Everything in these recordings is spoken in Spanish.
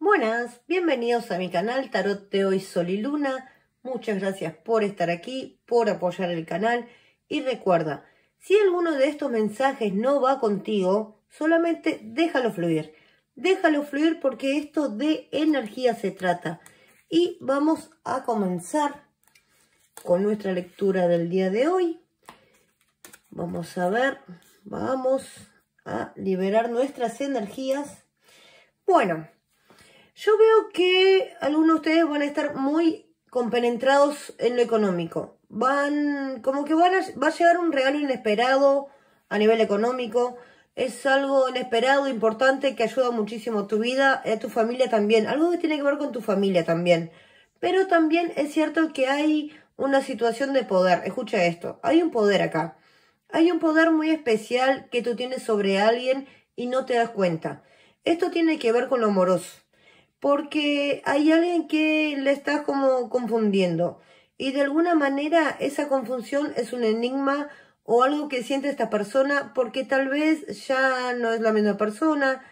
Buenas, bienvenidos a mi canal Tarot de hoy Sol y Luna. Muchas gracias por estar aquí, por apoyar el canal y recuerda, si alguno de estos mensajes no va contigo, solamente déjalo fluir. Déjalo fluir porque esto de energía se trata. Y vamos a comenzar con nuestra lectura del día de hoy. Vamos a ver, vamos a liberar nuestras energías. Bueno, yo veo que algunos de ustedes van a estar muy compenetrados en lo económico. Van, como que van a, va a llegar un regalo inesperado a nivel económico. Es algo inesperado, importante, que ayuda muchísimo a tu vida, a tu familia también. Algo que tiene que ver con tu familia también. Pero también es cierto que hay una situación de poder. Escucha esto, hay un poder acá. Hay un poder muy especial que tú tienes sobre alguien y no te das cuenta. Esto tiene que ver con lo amoroso porque hay alguien que le está como confundiendo y de alguna manera esa confusión es un enigma o algo que siente esta persona porque tal vez ya no es la misma persona,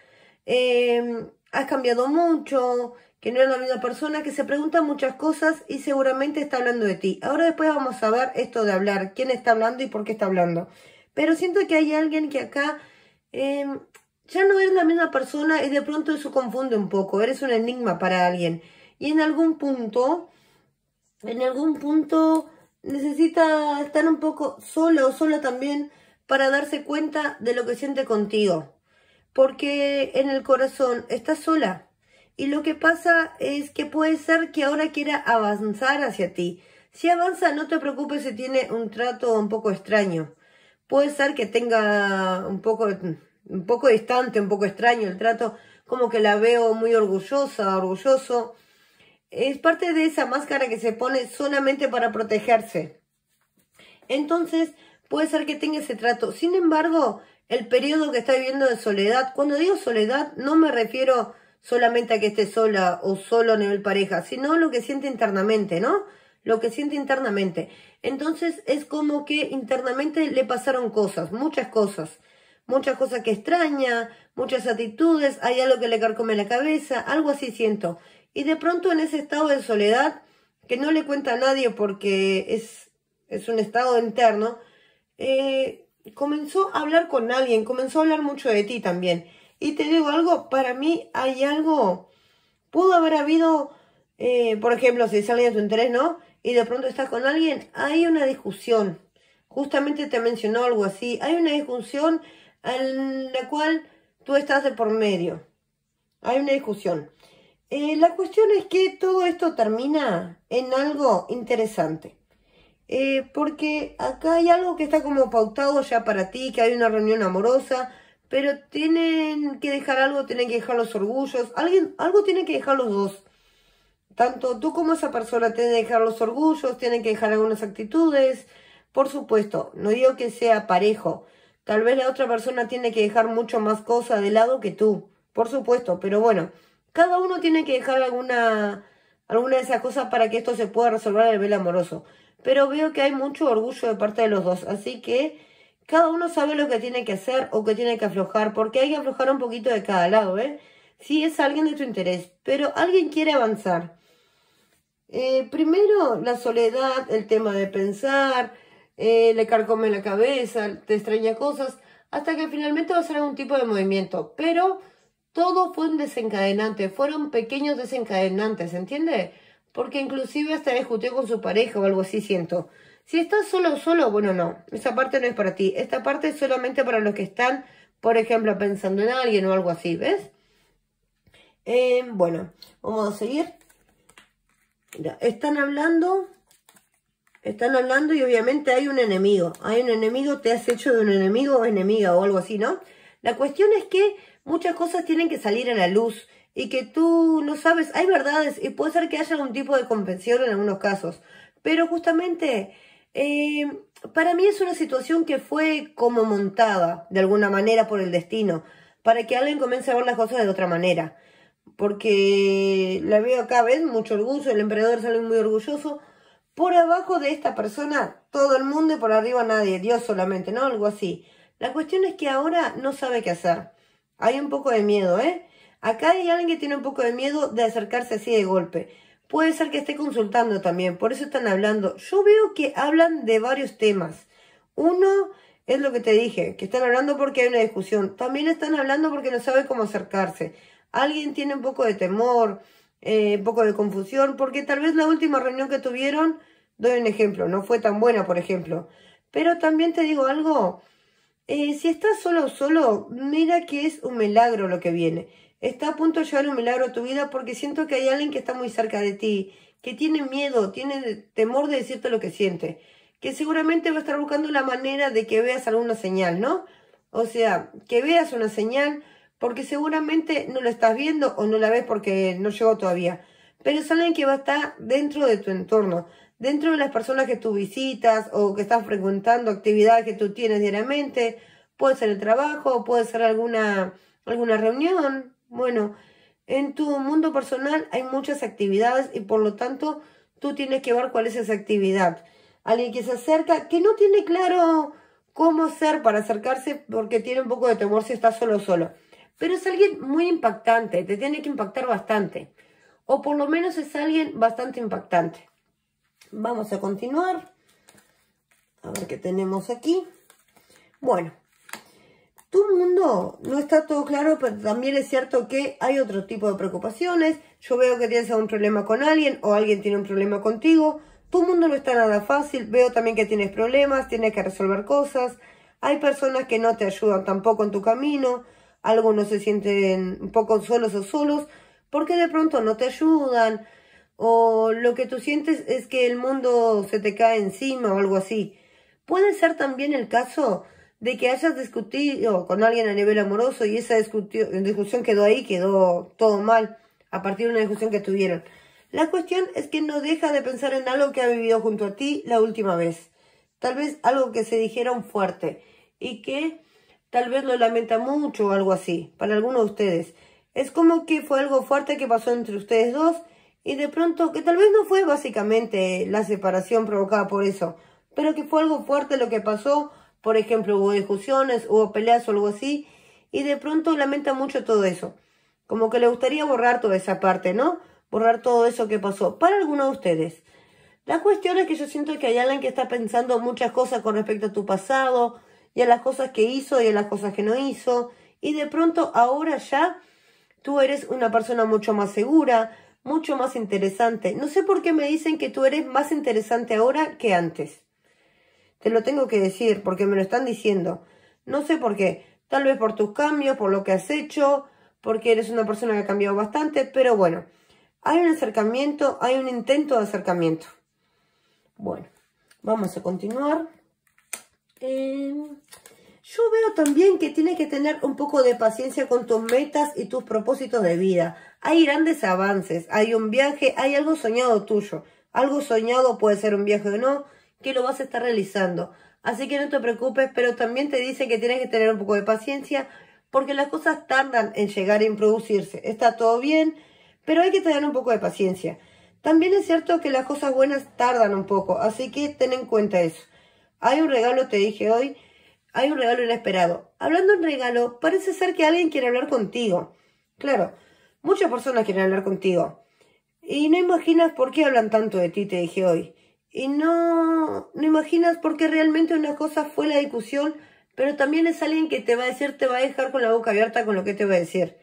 eh, has cambiado mucho, que no es la misma persona, que se pregunta muchas cosas y seguramente está hablando de ti. Ahora después vamos a ver esto de hablar, quién está hablando y por qué está hablando. Pero siento que hay alguien que acá eh, ya no eres la misma persona y de pronto eso confunde un poco. Eres un enigma para alguien. Y en algún punto, en algún punto necesita estar un poco sola o sola también para darse cuenta de lo que siente contigo. Porque en el corazón estás sola. Y lo que pasa es que puede ser que ahora quiera avanzar hacia ti. Si avanza, no te preocupes si tiene un trato un poco extraño. Puede ser que tenga un poco un poco distante, un poco extraño el trato, como que la veo muy orgullosa, orgulloso. Es parte de esa máscara que se pone solamente para protegerse. Entonces, puede ser que tenga ese trato. Sin embargo, el periodo que está viviendo de soledad, cuando digo soledad, no me refiero solamente a que esté sola o solo a nivel pareja, sino lo que siente internamente, ¿no? Lo que siente internamente. Entonces, es como que internamente le pasaron cosas, muchas cosas muchas cosas que extraña, muchas actitudes, hay algo que le carcome la cabeza, algo así siento. Y de pronto en ese estado de soledad, que no le cuenta a nadie porque es, es un estado interno, eh, comenzó a hablar con alguien, comenzó a hablar mucho de ti también. Y te digo algo, para mí hay algo, pudo haber habido, eh, por ejemplo, si sale de tu interés, ¿no? Y de pronto estás con alguien, hay una discusión. Justamente te mencionó algo así, hay una discusión en la cual tú estás de por medio. Hay una discusión. Eh, la cuestión es que todo esto termina en algo interesante. Eh, porque acá hay algo que está como pautado ya para ti, que hay una reunión amorosa, pero tienen que dejar algo, tienen que dejar los orgullos, alguien, algo tienen que dejar los dos. Tanto tú como esa persona tienen que dejar los orgullos, tienen que dejar algunas actitudes. Por supuesto, no digo que sea parejo, Tal vez la otra persona tiene que dejar mucho más cosa de lado que tú, por supuesto, pero bueno, cada uno tiene que dejar alguna, alguna de esas cosas para que esto se pueda resolver a nivel amoroso. Pero veo que hay mucho orgullo de parte de los dos, así que cada uno sabe lo que tiene que hacer o que tiene que aflojar, porque hay que aflojar un poquito de cada lado, ¿eh? Si es alguien de tu interés, pero alguien quiere avanzar. Eh, primero, la soledad, el tema de pensar, eh, le carcome la cabeza, te extraña cosas, hasta que finalmente va a ser algún tipo de movimiento. Pero todo fue un desencadenante, fueron pequeños desencadenantes, ¿entiende? Porque inclusive hasta discutió con su pareja o algo así, siento. Si estás solo, solo, bueno, no, esa parte no es para ti. Esta parte es solamente para los que están, por ejemplo, pensando en alguien o algo así, ¿ves? Eh, bueno, vamos a seguir. Mira, están hablando están hablando y obviamente hay un enemigo. Hay un enemigo, te has hecho de un enemigo o enemiga o algo así, ¿no? La cuestión es que muchas cosas tienen que salir a la luz y que tú no sabes, hay verdades y puede ser que haya algún tipo de convención en algunos casos, pero justamente eh, para mí es una situación que fue como montada de alguna manera por el destino, para que alguien comience a ver las cosas de otra manera, porque la veo acá, ven, mucho orgullo, el emperador sale muy orgulloso, por abajo de esta persona todo el mundo y por arriba nadie, Dios solamente, ¿no? Algo así. La cuestión es que ahora no sabe qué hacer. Hay un poco de miedo, ¿eh? Acá hay alguien que tiene un poco de miedo de acercarse así de golpe. Puede ser que esté consultando también, por eso están hablando. Yo veo que hablan de varios temas. Uno es lo que te dije, que están hablando porque hay una discusión. También están hablando porque no sabe cómo acercarse. Alguien tiene un poco de temor eh, un poco de confusión, porque tal vez la última reunión que tuvieron, doy un ejemplo, no fue tan buena, por ejemplo. Pero también te digo algo, eh, si estás solo solo, mira que es un milagro lo que viene. Está a punto de llegar un milagro a tu vida porque siento que hay alguien que está muy cerca de ti, que tiene miedo, tiene temor de decirte lo que siente, que seguramente va a estar buscando la manera de que veas alguna señal, ¿no? O sea, que veas una señal, porque seguramente no la estás viendo o no la ves porque no llegó todavía. Pero es alguien que va a estar dentro de tu entorno, dentro de las personas que tú visitas o que estás frecuentando, actividades que tú tienes diariamente. Puede ser el trabajo, puede ser alguna, alguna reunión. Bueno, en tu mundo personal hay muchas actividades y por lo tanto tú tienes que ver cuál es esa actividad. Alguien que se acerca, que no tiene claro cómo ser para acercarse porque tiene un poco de temor si está solo solo pero es alguien muy impactante, te tiene que impactar bastante, o por lo menos es alguien bastante impactante. Vamos a continuar, a ver qué tenemos aquí. Bueno, tu mundo no está todo claro, pero también es cierto que hay otro tipo de preocupaciones. Yo veo que tienes algún problema con alguien o alguien tiene un problema contigo. Tu mundo no está nada fácil. Veo también que tienes problemas, tienes que resolver cosas. Hay personas que no te ayudan tampoco en tu camino algo no se sienten un poco solos o solos, porque de pronto no te ayudan, o lo que tú sientes es que el mundo se te cae encima o algo así. Puede ser también el caso de que hayas discutido con alguien a nivel amoroso y esa discusión quedó ahí, quedó todo mal a partir de una discusión que tuvieron. La cuestión es que no deja de pensar en algo que ha vivido junto a ti la última vez. Tal vez algo que se dijeron fuerte y que Tal vez lo lamenta mucho o algo así, para alguno de ustedes. Es como que fue algo fuerte que pasó entre ustedes dos y de pronto, que tal vez no fue básicamente la separación provocada por eso, pero que fue algo fuerte lo que pasó, por ejemplo, hubo discusiones, hubo peleas o algo así, y de pronto lamenta mucho todo eso. Como que le gustaría borrar toda esa parte, ¿no? Borrar todo eso que pasó, para alguno de ustedes. La cuestión es que yo siento que hay alguien que está pensando muchas cosas con respecto a tu pasado, y a las cosas que hizo y a las cosas que no hizo. Y de pronto ahora ya tú eres una persona mucho más segura, mucho más interesante. No sé por qué me dicen que tú eres más interesante ahora que antes. Te lo tengo que decir porque me lo están diciendo. No sé por qué. Tal vez por tus cambios, por lo que has hecho, porque eres una persona que ha cambiado bastante, pero bueno, hay un acercamiento, hay un intento de acercamiento. Bueno, vamos a continuar. Em, yo veo también que tienes que tener un poco de paciencia con tus metas y tus propósitos de vida. Hay grandes avances, hay un viaje, hay algo soñado tuyo. Algo soñado puede ser un viaje o no, que lo vas a estar realizando. Así que no te preocupes, pero también te dice que tienes que tener un poco de paciencia porque las cosas tardan en llegar a producirse. Está todo bien, pero hay que tener un poco de paciencia. También es cierto que las cosas buenas tardan un poco, así que ten en cuenta eso. Hay un regalo, te dije hoy, hay un regalo inesperado. Hablando en regalo, parece ser que alguien quiere hablar contigo. Claro, muchas personas quieren hablar contigo. Y no imaginas por qué hablan tanto de ti, te dije hoy. Y no, no imaginas por qué realmente una cosa fue la discusión, pero también es alguien que te va a decir, te va a dejar con la boca abierta con lo que te va a decir.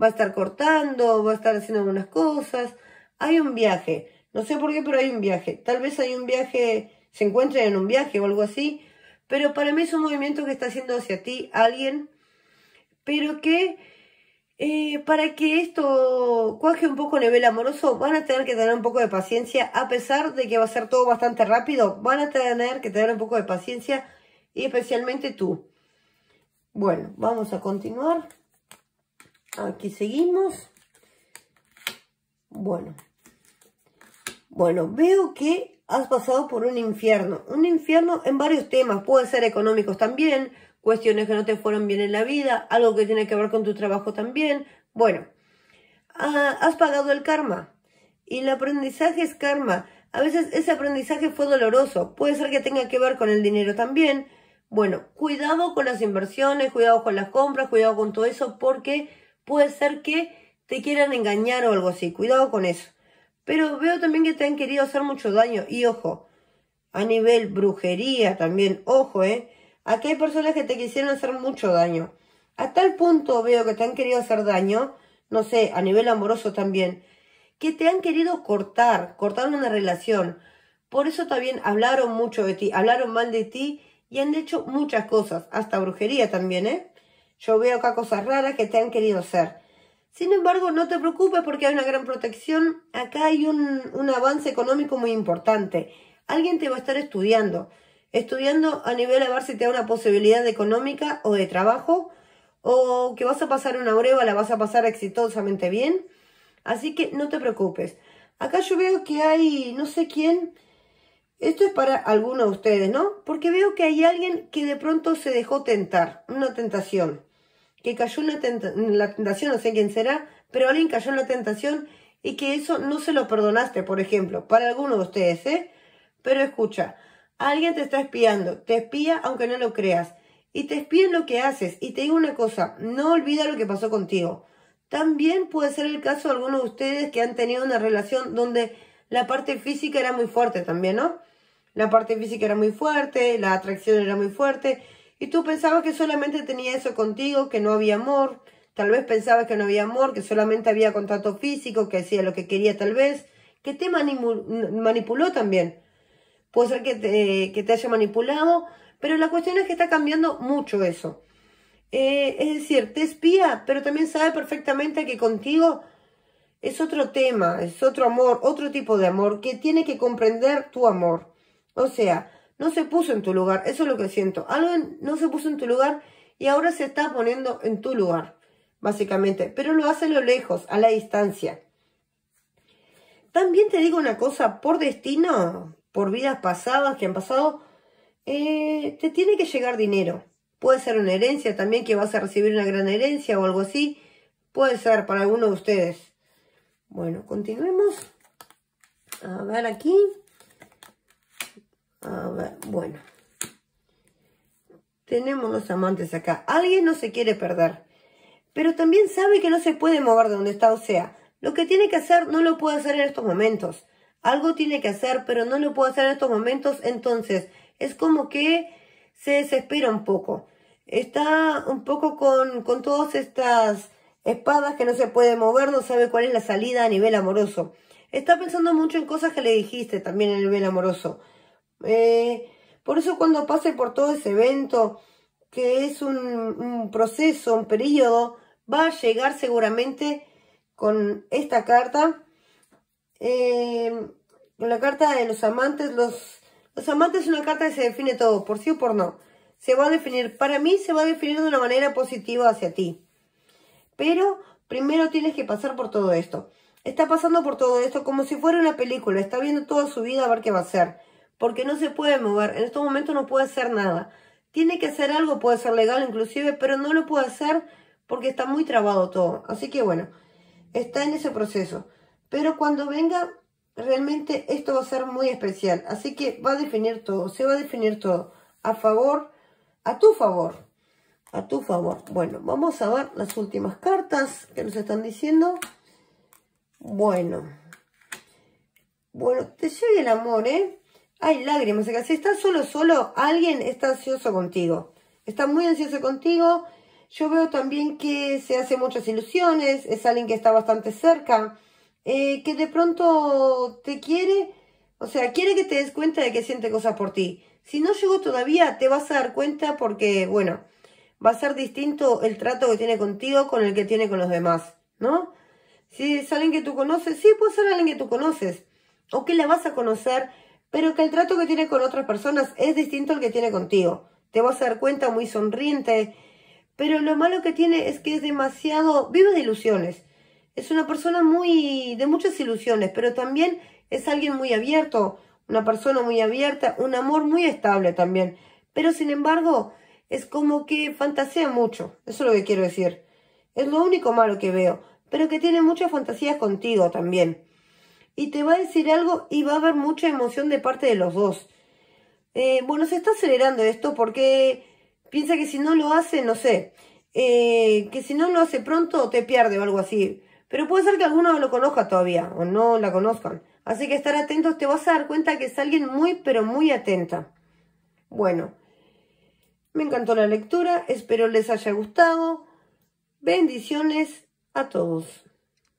Va a estar cortando, va a estar haciendo algunas cosas. Hay un viaje. No sé por qué, pero hay un viaje. Tal vez hay un viaje se encuentren en un viaje o algo así, pero para mí es un movimiento que está haciendo hacia ti alguien, pero que eh, para que esto cuaje un poco a nivel amoroso, van a tener que tener un poco de paciencia, a pesar de que va a ser todo bastante rápido, van a tener que tener un poco de paciencia, y especialmente tú. Bueno, vamos a continuar. Aquí seguimos. Bueno, bueno, veo que has pasado por un infierno, un infierno en varios temas, puede ser económicos también, cuestiones que no te fueron bien en la vida, algo que tiene que ver con tu trabajo también. Bueno, ah, has pagado el karma y el aprendizaje es karma. A veces ese aprendizaje fue doloroso, puede ser que tenga que ver con el dinero también. Bueno, cuidado con las inversiones, cuidado con las compras, cuidado con todo eso porque puede ser que te quieran engañar o algo así, cuidado con eso. Pero veo también que te han querido hacer mucho daño. Y ojo, a nivel brujería también, ojo, ¿eh? Aquí hay personas que te quisieron hacer mucho daño. A tal punto veo que te han querido hacer daño, no sé, a nivel amoroso también, que te han querido cortar, cortar una relación. Por eso también hablaron mucho de ti, hablaron mal de ti y han hecho muchas cosas, hasta brujería también, ¿eh? Yo veo acá cosas raras que te han querido hacer. Sin embargo, no te preocupes porque hay una gran protección. Acá hay un, avance económico muy importante. Alguien te va a estar estudiando. Estudiando a nivel a ver si te da una posibilidad económica o de trabajo o que vas a pasar una breva, la vas a pasar exitosamente bien. Así que no te preocupes. Acá yo veo que hay, no sé quién, esto es para alguno de ustedes, ¿no? Porque veo que hay alguien que de pronto se dejó tentar, una tentación que cayó en la, tentación, no sé quién será, pero alguien cayó en la tentación y que eso no se lo perdonaste, por ejemplo, para alguno de ustedes, ¿eh? Pero escucha, alguien te está espiando, te espía aunque no lo creas, y te espía en lo que haces, y te digo una cosa, no olvida lo que pasó contigo. También puede ser el caso de algunos de ustedes que han tenido una relación donde la parte física era muy fuerte también, ¿no? La parte física era muy fuerte, la atracción era muy fuerte, y tú pensabas que solamente tenía eso contigo, que no había amor. Tal vez pensabas que no había amor, que solamente había contacto físico, que hacía lo que quería tal vez, que te manipuló también. Puede ser que te, que te haya manipulado, pero la cuestión es que está cambiando mucho eso. Eh, es decir, te espía, pero también sabe perfectamente que contigo es otro tema, es otro amor, otro tipo de amor, que tiene que comprender tu amor. O sea, no se puso en tu lugar. Eso es lo que siento. Algo no se puso en tu lugar y ahora se está poniendo en tu lugar, básicamente. Pero lo hace a lo lejos, a la distancia. También te digo una cosa, por destino, por vidas pasadas que han pasado, eh, te tiene que llegar dinero. Puede ser una herencia también, que vas a recibir una gran herencia o algo así. Puede ser para alguno de ustedes. Bueno, continuemos. A ver aquí. A ver, bueno. Tenemos los amantes acá. Alguien no se quiere perder. Pero también sabe que no se puede mover de donde está. O sea, lo que tiene que hacer no lo puede hacer en estos momentos. Algo tiene que hacer, pero no lo puede hacer en estos momentos. Entonces, es como que se desespera un poco. Está un poco con, con todas estas espadas que no se puede mover, no sabe cuál es la salida a nivel amoroso. Está pensando mucho en cosas que le dijiste también a nivel amoroso. Eh, por eso cuando pase por todo ese evento, que es un, proceso, un periodo, va a llegar seguramente con esta carta, eh, con la carta de los amantes. Los, los amantes es una carta que se define todo, por sí o por no. Se va a definir, para mí se va a definir de una manera positiva hacia ti. Pero primero tienes que pasar por todo esto. Está pasando por todo esto como si fuera una película, está viendo toda su vida a ver qué va a hacer porque no se puede mover, en estos momentos no puede hacer nada. Tiene que hacer algo, puede ser legal inclusive, pero no lo puede hacer porque está muy trabado todo. Así que bueno, está en ese proceso. Pero cuando venga, realmente esto va a ser muy especial. Así que va a definir todo, se va a definir todo. A favor, a tu favor, a tu favor. Bueno, vamos a ver las últimas cartas que nos están diciendo. Bueno. Bueno, te soy el amor, ¿eh? Hay lágrimas que Si estás solo, solo, alguien está ansioso contigo. Está muy ansioso contigo. Yo veo también que se hace muchas ilusiones. Es alguien que está bastante cerca. Eh, que de pronto te quiere. O sea, quiere que te des cuenta de que siente cosas por ti. Si no llegó todavía, te vas a dar cuenta porque, bueno, va a ser distinto el trato que tiene contigo con el que tiene con los demás, ¿no? Si es alguien que tú conoces, sí, puede ser alguien que tú conoces. O que la vas a conocer pero que el trato que tiene con otras personas es distinto al que tiene contigo. Te vas a dar cuenta muy sonriente, pero lo malo que tiene es que es demasiado, vive de ilusiones. Es una persona muy, de muchas ilusiones, pero también es alguien muy abierto, una persona muy abierta, un amor muy estable también. Pero sin embargo, es como que fantasea mucho, eso es lo que quiero decir. Es lo único malo que veo, pero que tiene muchas fantasías contigo también y te va a decir algo y va a haber mucha emoción de parte de los dos. Eh, bueno, se está acelerando esto porque piensa que si no lo hace, no sé, eh, que si no lo hace pronto te pierde o algo así. Pero puede ser que alguno lo conozca todavía o no la conozcan. Así que estar atentos, te vas a dar cuenta que es alguien muy, pero muy atenta. Bueno, me encantó la lectura, espero les haya gustado. Bendiciones a todos.